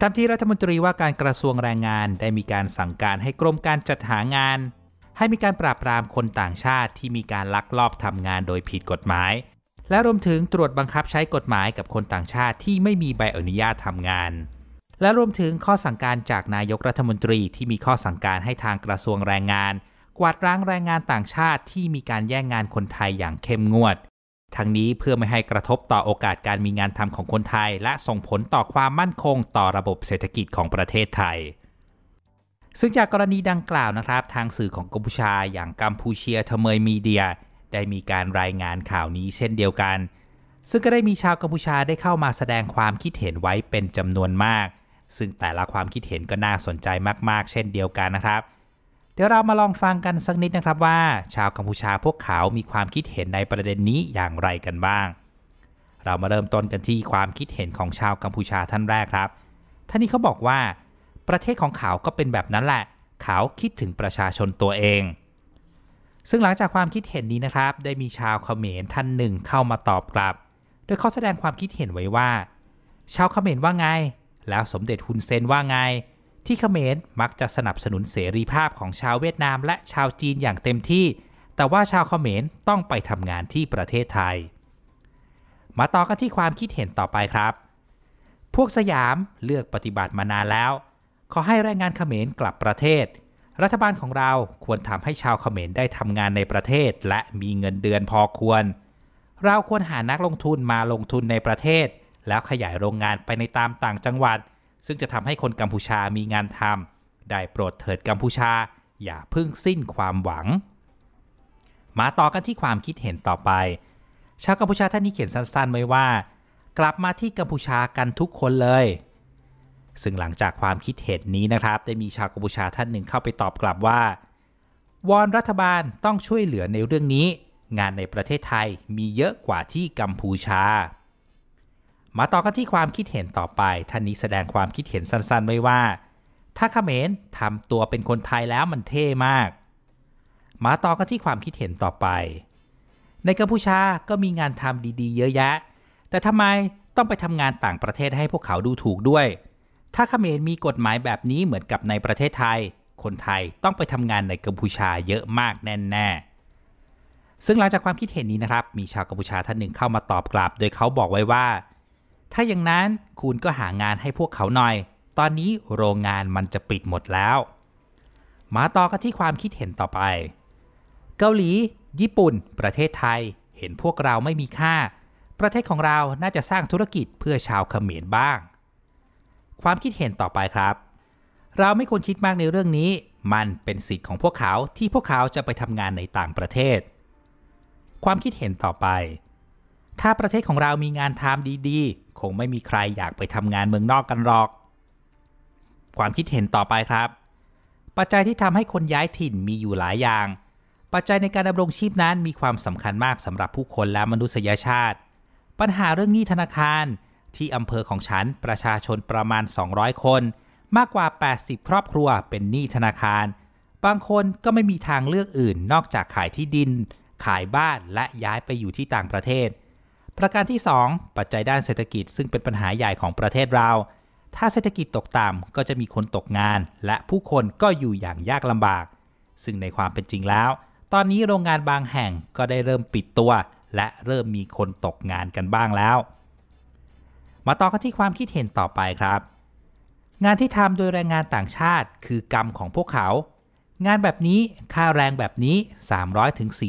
ตามที่รัฐมนตรีว่าการกระทรวงแรงงานได้มีการสั่งการให้กรมการจัดหางานให้มีการปราบปรามคนต่างชาติที่มีการลักลอบทำงานโดยผิดกฎหมาย และรวมถึงตรวจบังคับใช้กฎหมายกับคนต่างชาติที่ไม่มีใบอนุญาตทำงาน และรวมถึงข้อสั่งการจากนายกรัฐมนตรีที่มีข้อสั่งการให้ทางกระทรวงแรงงานกวาดร้างแรงงานต่างชาติที่มีการแย่งงานคนไทยอย่างเข้มงวดทั้งนี้เพื่อไม่ให้กระทบต่อโอกาสการมีงานทำของคนไทย และส่งผลต่อความมั่นคงต่อระบบเศรษฐกิจของประเทศไทย ซึ่งจากกรณีดังกล่าวนะครับ ทางสื่อของกัมพูชาอย่างกัมพูเชียเทเมยมีเดีย ได้มีการรายงานข่าวนี้เช่นเดียวกัน ซึ่งก็ได้มีชาวกัมพูชาได้เข้ามาแสดงความคิดเห็นไว้เป็นจำนวนมาก ซึ่งแต่ละความคิดเห็นก็น่าสนใจมาก ๆ เช่นเดียวกันนะครับเดี๋ยวเรามาลองฟังกันสักนิดนะครับว่า ชาวกัมพูชาพวกเขามีความคิดเห็นในประเด็นนี้อย่างไรกันบ้าง เรามาเริ่มต้นกันที่ความคิดเห็นของชาวกัมพูชาท่านแรกครับ ท่านนี้เขาบอกว่า ประเทศของเขาก็เป็นแบบนั้นแหละเขาคิดถึงประชาชนตัวเอง ซึ่งหลังจากความคิดเห็นนี้นะครับ ได้มีชาวเขมรท่านหนึ่ง เข้ามาตอบกลับ โดยเขาแสดงความคิดเห็นไว้ว่า ชาวเขมรว่าไง แล้วสมเด็จฮุนเซนว่าไงที่เขมรมักจะสนับสนุนเสรีภาพของชาวเวียดนาม และชาวจีนอย่างเต็มที่ แต่ว่าชาวเขมรต้องไปทำงานที่ประเทศไทย มาต่อกันที่ความคิดเห็นต่อไปครับ พวกสยามเลือกปฏิบัติมานานแล้ว ขอให้แรงงานเขมรกลับประเทศ รัฐบาลของเราควรทำให้ชาวเขมรได้ทำงานในประเทศ และมีเงินเดือนพอควร เราควรหานักลงทุนมาลงทุนในประเทศ แล้วขยายโรงงานไปในตามต่างจังหวัดเซึ่งจะทำให้คนกัมพูชามีงานทำได้โปรดเถิดกัมพูชาอย่าพึ่งสิ้นความหวัง มาต่อกันที่ความคิดเห็นต่อไป ชาวกัมพูชาท่านนี้เขียนสั้นๆไว้ว่า กลับมาที่กัมพูชากันทุกคนเลย ซึ่งหลังจากความคิดเห็นนี้นะครับได้มีชาวกัมพูชาท่านหนึ่งเข้าไปตอบกลับว่าวอนรัฐบาลต้องช่วยเหลือในเรื่องนี้ งานในประเทศไทยมีเยอะกว่าที่กัมพูชามาต่อกันที่ความคิดเห็นต่อไป ท่านนี้แสดงความคิดเห็นสั้นๆ ไว้ว่า ถ้าเขมรทำตัวเป็นคนไทยแล้วมันเท่มาก มาต่อกันที่ความคิดเห็นต่อไป ในกัมพูชาก็มีงานทำดีๆ เยอะแยะ แต่ทำไมต้องไปทำงานต่างประเทศให้พวกเขาดูถูกด้วย ถ้าเขมรมีกฎหมายแบบนี้เหมือนกับในประเทศไทย คนไทยต้องไปทำงานในกัมพูชาเยอะมากแน่ๆ ซึ่งหลังจากความคิดเห็นนี้นะครับ มีชาวกัมพูชาท่านหนึ่งเข้ามาตอบกลับ โดยเขาบอกไว้ว่าถ้าอย่างนั้นคุณก็หางานให้พวกเขาหน่อย ตอนนี้โรงงานมันจะปิดหมดแล้ว มาต่อกันที่ความคิดเห็นต่อไป เกาหลี ญี่ปุ่น ประเทศไทย เห็นพวกเราไม่มีค่า ประเทศของเรา น่าจะสร้างธุรกิจเพื่อชาวเขมรบ้าง ความคิดเห็นต่อไปครับ เราไม่ควรคิดมากในเรื่องนี้ มันเป็นสิทธิ์ของพวกเขาที่พวกเขาจะไปทำงานในต่างประเทศ ความคิดเห็นต่อไปถ้าประเทศของเรามีงานทำดีๆ คงไม่มีใครอยากไปทำงานเมืองนอกกันหรอก ความคิดเห็นต่อไปครับ ปัจจัยที่ทำให้คนย้ายถิ่นมีอยู่หลายอย่าง ปัจจัยในการดำรงชีพนั้นมีความสำคัญมากสำหรับผู้คนและมนุษยชาติ ปัญหาเรื่องหนี้ธนาคารที่อำเภอของฉันประชาชนประมาณ 200 คน มากกว่า 80 ครอบครัวเป็นหนี้ธนาคาร บางคนก็ไม่มีทางเลือกอื่นนอกจากขายที่ดิน ขายบ้านและย้ายไปอยู่ที่ต่างประเทศเประการที่ 2 ปัจจัยด้านเศรษฐกิจซึ่งเป็นปัญหาใหญ่ของประเทศเรา ถ้าเศรษฐกิจตกต่ำก็จะมีคนตกงาน และผู้คนก็อยู่อย่างยากลำบาก ซึ่งในความเป็นจริงแล้ว ตอนนี้โรงงานบางแห่งก็ได้เริ่มปิดตัว และเริ่มมีคนตกงานกันบ้างแล้ว มาต่อกันที่ความคิดเห็นต่อไปครับ งานที่ทำโดยแรงงานต่างชาติ คือกรรมของพวกเขา งานแบบนี้ค่าแรงแบบนี้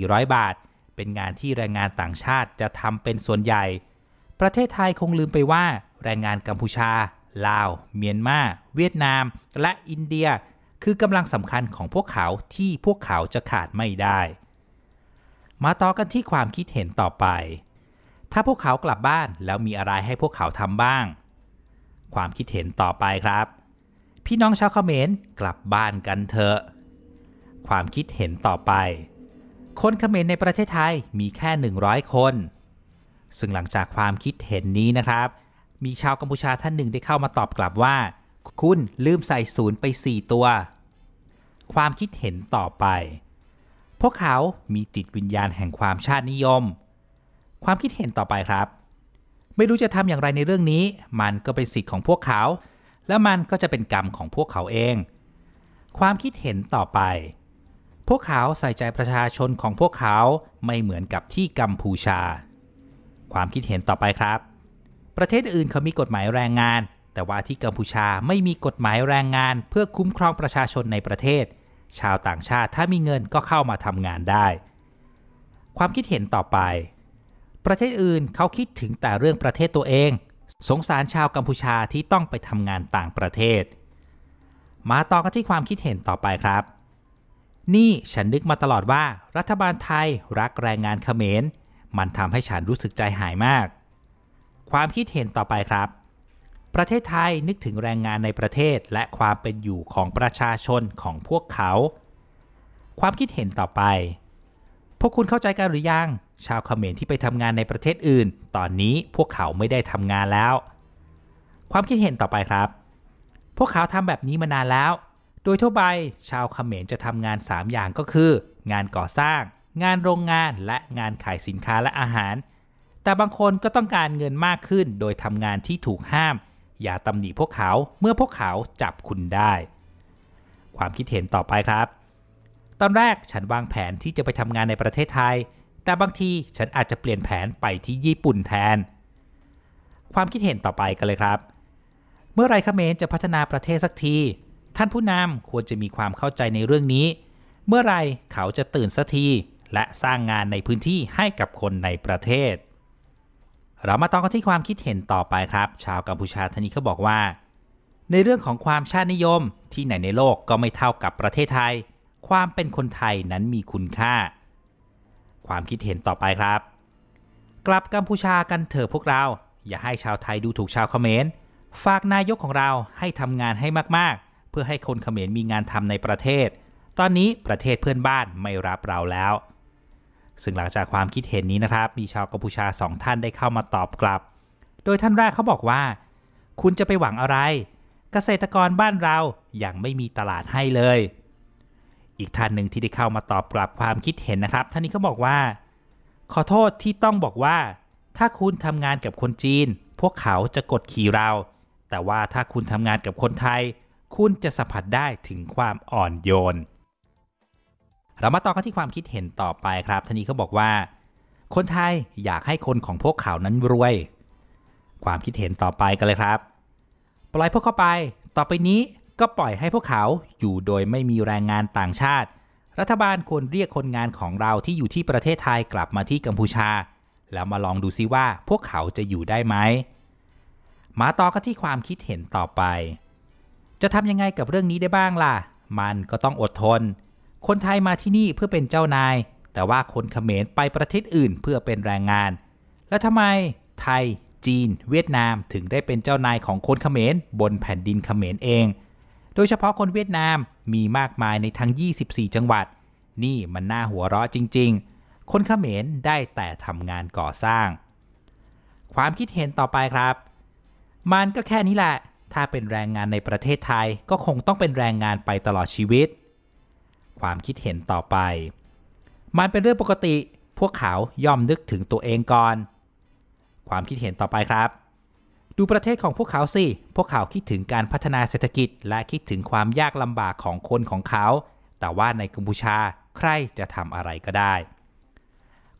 300-400 บาทเป็นงานที่แรงงานต่างชาติจะทำเป็นส่วนใหญ่ ประเทศไทยคงลืมไปว่า แรงงานกัมพูชา ลาว เมียนมาเวียดนาม และอินเดีย คือกำลังสำคัญของพวกเขาที่พวกเขาจะขาดไม่ได้ มาต่อกันที่ความคิดเห็นต่อไป ถ้าพวกเขากลับบ้านแล้วมีอะไรให้พวกเขาทำบ้าง ความคิดเห็นต่อไปครับ พี่น้องชาวเขมรกลับบ้านกันเถอะ ความคิดเห็นต่อไปคนเขมรในประเทศไทยมีแค่ 100 คน ซึ่งหลังจากความคิดเห็นนี้นะครับ มีชาวกัมพูชาท่านหนึ่งได้เข้ามาตอบกลับว่า คุณลืมใส่ศูนย์ไป 4 ตัว ความคิดเห็นต่อไป พวกเขา มีจิตวิญญาณแห่งความชาตินิยม ความคิดเห็นต่อไปครับ ไม่รู้จะทำอย่างไรในเรื่องนี้ มันก็เป็นสิทธิ์ของพวกเขา และมันก็จะเป็นกรรมของพวกเขาเอง ความคิดเห็นต่อไปพวกเขาใส่ใจประชาชนของพวกเขาไม่เหมือนกับที่กัมพูชา ความคิดเห็นต่อไปครับ ประเทศอื่นเขามีกฎหมายแรงงาน แต่ว่าที่กัมพูชาไม่มีกฎหมายแรงงานเพื่อคุ้มครองประชาชนในประเทศ ชาวต่างชาติถ้ามีเงินก็เข้ามาทำงานได้ ความคิดเห็นต่อไป ประเทศอื่นเขาคิดถึงแต่เรื่องประเทศตัวเอง สงสารชาวกัมพูชาที่ต้องไปทำงานต่างประเทศ มาต่อกันที่ความคิดเห็นต่อไปครับนี่ฉันนึกมาตลอดว่ารัฐบาลไทยรักแรงงานเขมร มันทำให้ฉันรู้สึกใจหายมาก ความคิดเห็นต่อไปครับ ประเทศไทยนึกถึงแรงงานในประเทศและความเป็นอยู่ของประชาชนของพวกเขา ความคิดเห็นต่อไป พวกคุณเข้าใจกันหรือยังชาวเขมรที่ไปทำงานในประเทศอื่น ตอนนี้พวกเขาไม่ได้ทำงานแล้ว ความคิดเห็นต่อไปครับ พวกเขาทำแบบนี้มานานแล้วโดยทั่วไปชาวเขมรจะทำงาน 3 อย่างก็คือ งานก่อสร้าง งานโรงงานและงานขายสินค้าและอาหาร แต่บางคนก็ต้องการเงินมากขึ้นโดยทำงานที่ถูกห้าม อย่าตำหนิพวกเขาเมื่อพวกเขาจับคุณได้ ความคิดเห็นต่อไปครับ ตอนแรกฉันวางแผนที่จะไปทำงานในประเทศไทย แต่บางทีฉันอาจจะเปลี่ยนแผนไปที่ญี่ปุ่นแทน ความคิดเห็นต่อไปกันเลยครับ เมื่อไรเขมรจะพัฒนาประเทศสักทีท่านผู้นำควรจะมีความเข้าใจในเรื่องนี้ เมื่อไรเขาจะตื่นสักทีและสร้างงานในพื้นที่ให้กับคนในประเทศ เรามาต่อกันที่ความคิดเห็นต่อไปครับ ชาวกัมพูชาท่านนี้เขาบอกว่า ในเรื่องของความชาตินิยมที่ไหนในโลกก็ไม่เท่ากับประเทศไทย ความเป็นคนไทยนั้นมีคุณค่า ความคิดเห็นต่อไปครับ กลับกัมพูชากันเถอะพวกเรา อย่าให้ชาวไทยดูถูกชาวเขมรฝากนายกของเราให้ทำงานให้มากพื่อให้คนเขมรมีงานทำในประเทศ ตอนนี้ประเทศเพื่อนบ้านไม่รับเราแล้ว ซึ่งหลังจากความคิดเห็นนี้นะครับ มีชาวกัมพูชาสองท่านได้เข้ามาตอบกลับ โดยท่านแรกเขาบอกว่า คุณจะไปหวังอะไร เกษตรกรบ้านเรา ยัางไม่มีตลาดให้เลย อีกท่านหนึ่งที่ได้เข้ามาตอบกลับความคิดเห็นนะครับ ท่านนี้เขาบอกว่า ขอโทษที่ต้องบอกว่า ถ้าคุณทำงานกับคนจีน พวกเขาจะกด ขี่เรา แต่ว่าถ้าคุณทำงานกับคนไทยคุณจะสัมผัสได้ถึงความอ่อนโยน เรามาต่อกันที่ความคิดเห็นต่อไปครับท่านี้เขาบอกว่า คนไทยอยากให้คนของพวกเขานั้นรวย ความคิดเห็นต่อไปกันเลยครับ ปล่อยพวกเขาไป ต่อไปนี้ก็ปล่อยให้พวกเขาอยู่โดยไม่มีแรงงานต่างชาติ รัฐบาลควรเรียกคนงานของเราที่อยู่ที่ประเทศไทยกลับมาที่กัมพูชา แล้วมาลองดูซิว่าพวกเขาจะอยู่ได้ไหมมาต่อกันที่ความคิดเห็นต่อไปจะทำยังไงกับเรื่องนี้ได้บ้างล่ะ มันก็ต้องอดทน คนไทยมาที่นี่เพื่อเป็นเจ้านาย แต่ว่าคนเขมรไปประเทศอื่นเพื่อเป็นแรงงาน แล้วทำไมไทย จีน เวียดนามถึงได้เป็นเจ้านายของคนเขมรบนแผ่นดินเขมรเอง โดยเฉพาะคนเวียดนามมีมากมายในทั้ง 24 จังหวัด นี่มันน่าหัวเราะจริง ๆ คนเขมรได้แต่ทำงานก่อสร้าง ความคิดเห็นต่อไปครับ มันก็แค่นี้แหละถ้าเป็นแรงงานในประเทศไทยก็คงต้องเป็นแรงงานไปตลอดชีวิต ความคิดเห็นต่อไป มันเป็นเรื่องปกติ พวกเขาย่อมนึกถึงตัวเองก่อน ความคิดเห็นต่อไปครับ ดูประเทศของพวกเขาสิพวกเขาคิดถึงการพัฒนาเศรษฐกิจ และคิดถึงความยากลำบากของคนของเขา แต่ว่าในกัมพูชาใครจะทำอะไรก็ได้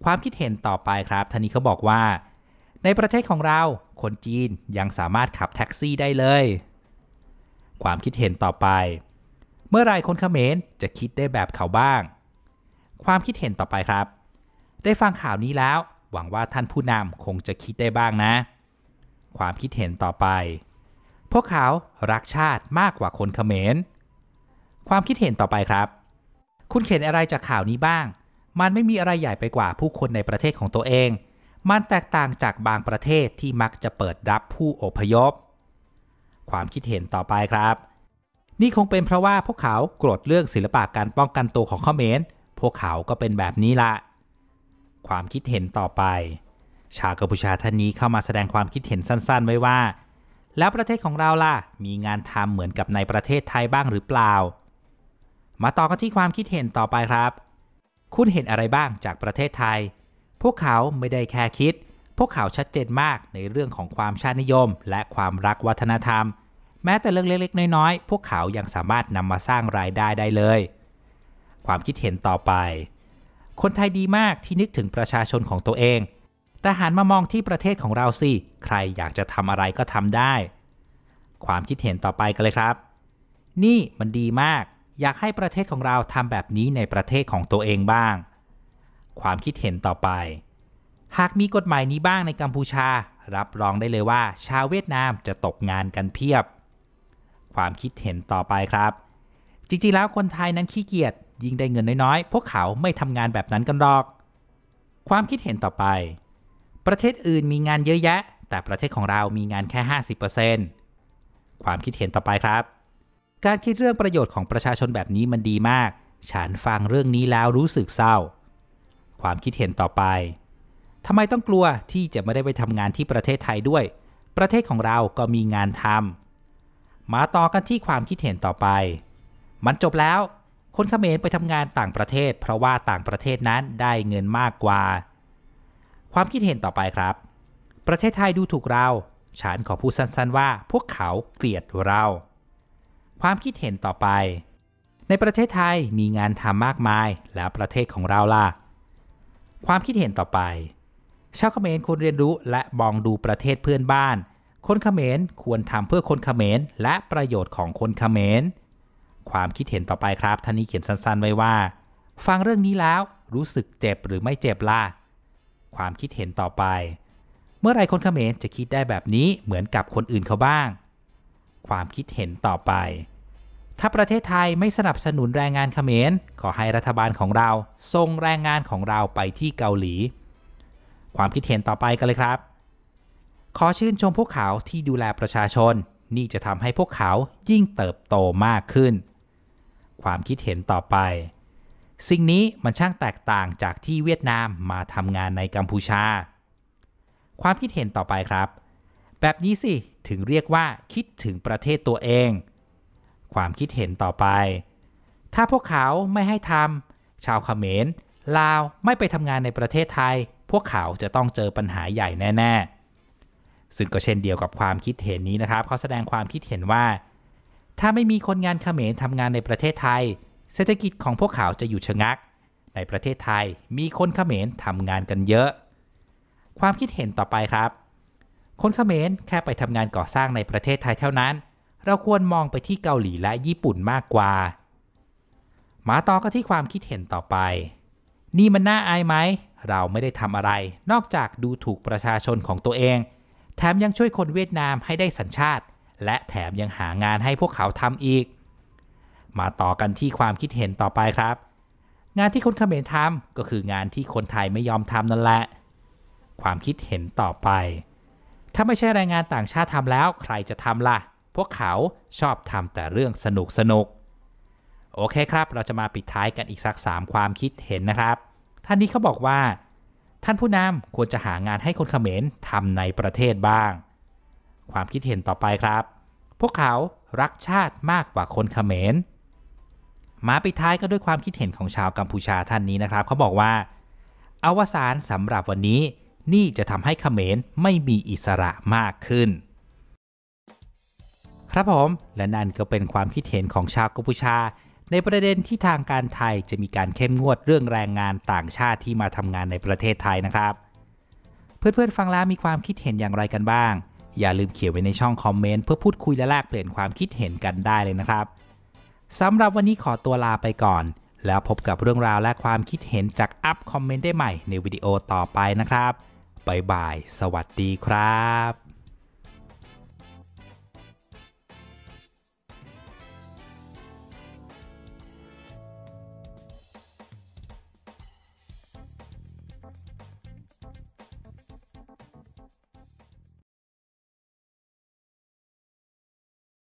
ความคิดเห็นต่อไปครับท่านนี้เขาบอกว่าในประเทศของเราคนจีนยังสามารถขับแท็กซี่ได้เลย ความคิดเห็นต่อไป เมื่อไรคนเขมรจะคิดได้แบบเขาบ้าง ความคิดเห็นต่อไปครับ ได้ฟังข่าวนี้แล้ว หวังว่าท่านผู้นำคงจะคิดได้บ้างนะ ความคิดเห็นต่อไป พวกเขารักชาติมากกว่าคนเขมร ความคิดเห็นต่อไปครับ คุณเห็นอะไรจากข่าวนี้บ้าง มันไม่มีอะไรใหญ่ไปกว่าผู้คนในประเทศของตัวเองมันแตกต่างจากบางประเทศที่มักจะเปิดรับผู้อพยพ ความคิดเห็นต่อไปครับ นี่คงเป็นเพราะว่าพวกเขาโกรธเรื่องศิลปะการป้องกันตัวของเขมร พวกเขาก็เป็นแบบนี้ละความคิดเห็นต่อไป ชาวกัมพูชาท่านนี้เข้ามาแสดงความคิดเห็นสั้น ๆ ไว้ว่า แล้วประเทศของเราล่ะ มีงานทำเหมือนกับในประเทศไทยบ้างหรือเปล่า มาต่อกันที่ความคิดเห็นต่อไปครับ คุณเห็นอะไรบ้างจากประเทศไทยพวกเขาไม่ได้แค่คิด พวกเขาชัดเจนมากในเรื่องของความชาตินิยมและความรักวัฒนธรรม แม้แต่เรื่องเล็กๆน้อยๆ พวกเขายังสามารถนำมาสร้างรายได้ได้เลย ความคิดเห็นต่อไป คนไทยดีมากที่นึกถึงประชาชนของตัวเอง แต่หันมามองที่ประเทศของเราสิ ใครอยากจะทำอะไรก็ทำได้ ความคิดเห็นต่อไปกันเลยครับ นี่มันดีมาก อยากให้ประเทศของเราทำแบบนี้ในประเทศของตัวเองบ้างความคิดเห็นต่อไป หากมีกฎหมายนี้บ้างในกัมพูชา รับรองได้เลยว่า ชาวเวียดนามจะตกงานกันเพียบ ความคิดเห็นต่อไปครับ จริงๆ แล้วคนไทยนั้นขี้เกียจ ยิ่งได้เงินน้อยๆ พวกเขาไม่ทำงานแบบนั้นกันหรอก ความคิดเห็นต่อไป ประเทศอื่นมีงานเยอะแยะ แต่ประเทศของเรามีงานแค่50%ความคิดเห็นต่อไปครับ การคิดเรื่องประโยชน์ของประชาชนแบบนี้มันดีมาก ฉันฟังเรื่องนี้แล้วรู้สึกเศร้าความคิดเห็นต่อไป ทำไมต้องกลัวที่จะไม่ได้ไปทำงานที่ประเทศไทยด้วย ประเทศของเราก็มีงานทำ มาต่อกันที่ความคิดเห็นต่อไป มันจบแล้ว คนเขมรไปทำงานต่างประเทศ เพราะว่าต่างประเทศนั้นได้เงินมากกว่า ความคิดเห็นต่อไปครับ ประเทศไทยดูถูกเรา ฉันขอพูดสั้นๆ ว่าพวกเขาเกลียดเรา ความคิดเห็นต่อไป ในประเทศไทยมีงานทำมากมายแล้วประเทศของเราล่ะความคิดเห็นต่อไป ชาวเขมรควรเรียนรู้และมองดูประเทศเพื่อนบ้าน คนเขมรควรทำเพื่อคนเขมรและประโยชน์ของคนเขมร ความคิดเห็นต่อไปครับ ท่านนี้เขียนสั้นๆไว้ว่า ฟังเรื่องนี้แล้วรู้สึกเจ็บหรือไม่เจ็บล่ะ ความคิดเห็นต่อไป เมื่อไรคนเขมรจะคิดได้แบบนี้เหมือนกับคนอื่นเขาบ้าง ความคิดเห็นต่อไปถ้าประเทศไทยไม่สนับสนุนแรงงานเขมร ขอให้รัฐบาลของเราส่งแรงงานของเราไปที่เกาหลี ความคิดเห็นต่อไปกันเลยครับขอชื่นชมพวกเขาที่ดูแลประชาชน นี่จะทำให้พวกเขายิ่งเติบโตมากขึ้น ความคิดเห็นต่อไป สิ่งนี้มันช่างแตกต่างจากที่เวียดนามมาทำงานในกัมพูชา ความคิดเห็นต่อไปครับ แบบนี้สิถึงเรียกว่า คิดถึงประเทศตัวเองความคิดเห็นต่อไป ถ้าพวกเขาไม่ให้ทำชาวเขมรลาวไม่ไปทำงานในประเทศไทย พวกเขาจะต้องเจอปัญหาใหญ่แน่ ๆ ซึ่งก็เช่นเดียวกับความคิดเห็นนี้นะครับ เขาแสดงความคิดเห็นว่า ถ้าไม่มีคนงานเขมรทำงานในประเทศไทย เศรษฐกิจของพวกเขาจะอยู่ชะงัก ในประเทศไทยมีคนเขมรทำงานกันเยอะ ความคิดเห็นต่อไปครับ คนเขมรแค่ไปทำงานก่อสร้างในประเทศไทยเท่านั้นเราควรมองไปที่เกาหลีและญี่ปุ่นมากกว่า มาต่อก็ที่ความคิดเห็นต่อไป นี่มันน่าอายไหม เราไม่ได้ทำอะไร นอกจากดูถูกประชาชนของตัวเอง แถมยังช่วยคนเวียดนามให้ได้สัญชาติ และแถมยังหางานให้พวกเขาทำอีก มาต่อกันที่ความคิดเห็นต่อไปครับ งานที่คนเขมรทำก็คืองานที่คนไทยไม่ยอมทำนั่นแหละ ความคิดเห็นต่อไป ถ้าไม่ใช่แรงงานต่างชาติทำแล้ว ใครจะทำล่ะพวกเขาชอบทำแต่เรื่องสนุกสนุก โอเคครับ เราจะมาปิดท้ายกันอีกสัก3ความคิดเห็นนะครับ ท่านนี้เขาบอกว่า ท่านผู้นำควรจะหางานให้คนเขมรทำในประเทศบ้าง ความคิดเห็นต่อไปครับ พวกเขารักชาติมากกว่าคนเขมร มาปิดท้ายก็ด้วยความคิดเห็นของชาวกัมพูชาท่านนี้นะครับ เขาบอกว่าอวสานสำหรับวันนี้นี่จะทำให้เขมรไม่มีอิสระมากขึ้นครับผมและนั่นก็เป็นความคิดเห็นของชาวกัมพูชา ในประเด็นที่ทางการไทยจะมีการเข้มงวดเรื่องแรงงานต่างชาติที่มาทำงานในประเทศไทยนะครับ เพื่อนๆฟังแล้วมีความคิดเห็นอย่างไรกันบ้าง อย่าลืมเขียนไว้ในช่องคอมเมนต์เพื่อพูดคุยและแลกเปลี่ยนความคิดเห็นกันได้เลยนะครับสำหรับวันนี้ขอตัวลาไปก่อน แล้วพบกับเรื่องราวและความคิดเห็นจากอัพคอมเมนต์ได้ใหม่ ในวิดีโอต่อไปนะครับบายบาย สวัสดีครับ